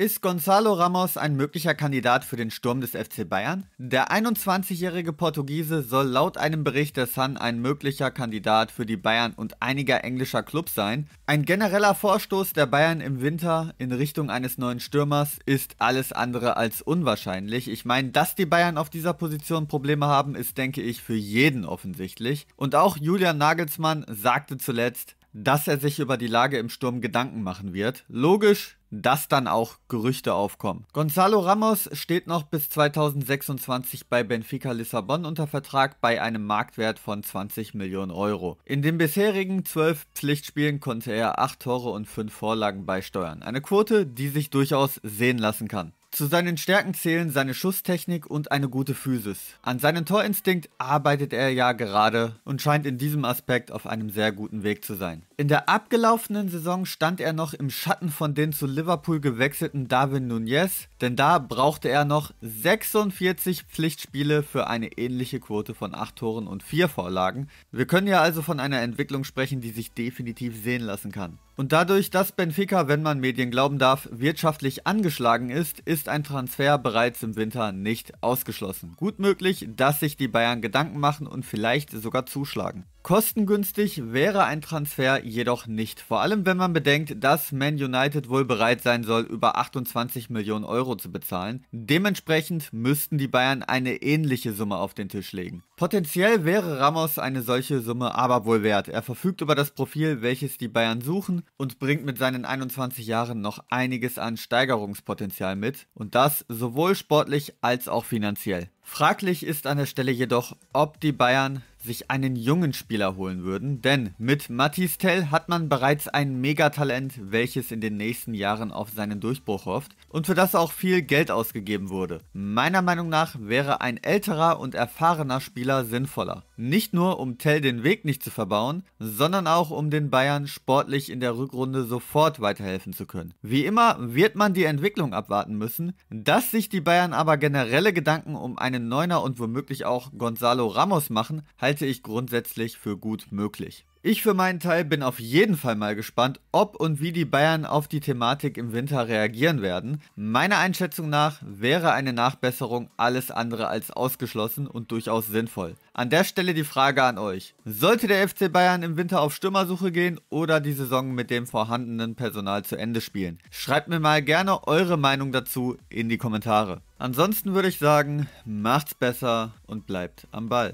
Ist Gonzalo Ramos ein möglicher Kandidat für den Sturm des FC Bayern? Der 21-jährige Portugiese soll laut einem Bericht der Sun ein möglicher Kandidat für die Bayern und einiger englischer Clubs sein. Ein genereller Vorstoß der Bayern im Winter in Richtung eines neuen Stürmers ist alles andere als unwahrscheinlich. Ich meine, dass die Bayern auf dieser Position Probleme haben, ist, denke ich, für jeden offensichtlich. Und auch Julian Nagelsmann sagte zuletzt, dass er sich über die Lage im Sturm Gedanken machen wird. Logisch, dass dann auch Gerüchte aufkommen. Gonzalo Ramos steht noch bis 2026 bei Benfica Lissabon unter Vertrag bei einem Marktwert von 20 Millionen Euro. In den bisherigen 12 Pflichtspielen konnte er 8 Tore und 5 Vorlagen beisteuern. Eine Quote, die sich durchaus sehen lassen kann. Zu seinen Stärken zählen seine Schusstechnik und eine gute Physis. An seinem Torinstinkt arbeitet er ja gerade und scheint in diesem Aspekt auf einem sehr guten Weg zu sein. In der abgelaufenen Saison stand er noch im Schatten von den zu Liverpool gewechselten Darwin Nunez, denn da brauchte er noch 46 Pflichtspiele für eine ähnliche Quote von 8 Toren und 4 Vorlagen. Wir können ja also von einer Entwicklung sprechen, die sich definitiv sehen lassen kann. Und dadurch, dass Benfica, wenn man Medien glauben darf, wirtschaftlich angeschlagen ist, ist ein Transfer bereits im Winter nicht ausgeschlossen. Gut möglich, dass sich die Bayern Gedanken machen und vielleicht sogar zuschlagen. Kostengünstig wäre ein Transfer jedoch nicht, vor allem wenn man bedenkt, dass Man United wohl bereit sein soll, über 28 Millionen Euro zu bezahlen. Dementsprechend müssten die Bayern eine ähnliche Summe auf den Tisch legen. Potenziell wäre Ramos eine solche Summe aber wohl wert. Er verfügt über das Profil, welches die Bayern suchen und bringt mit seinen 21 Jahren noch einiges an Steigerungspotenzial mit und das sowohl sportlich als auch finanziell. Fraglich ist an der Stelle jedoch, ob die Bayern sich einen jungen Spieler holen würden, denn mit Mathis Tell hat man bereits ein Megatalent, welches in den nächsten Jahren auf seinen Durchbruch hofft und für das auch viel Geld ausgegeben wurde. Meiner Meinung nach wäre ein älterer und erfahrener Spieler sinnvoller. Nicht nur, um Tell den Weg nicht zu verbauen, sondern auch, um den Bayern sportlich in der Rückrunde sofort weiterhelfen zu können. Wie immer wird man die Entwicklung abwarten müssen, dass sich die Bayern aber generelle Gedanken um einen Neuner und womöglich auch Gonzalo Ramos machen, heißt halte ich grundsätzlich für gut möglich. Ich für meinen Teil bin auf jeden Fall mal gespannt, ob und wie die Bayern auf die Thematik im Winter reagieren werden. Meiner Einschätzung nach wäre eine Nachbesserung alles andere als ausgeschlossen und durchaus sinnvoll. An der Stelle die Frage an euch. Sollte der FC Bayern im Winter auf Stürmersuche gehen oder die Saison mit dem vorhandenen Personal zu Ende spielen? Schreibt mir mal gerne eure Meinung dazu in die Kommentare. Ansonsten würde ich sagen, macht's besser und bleibt am Ball.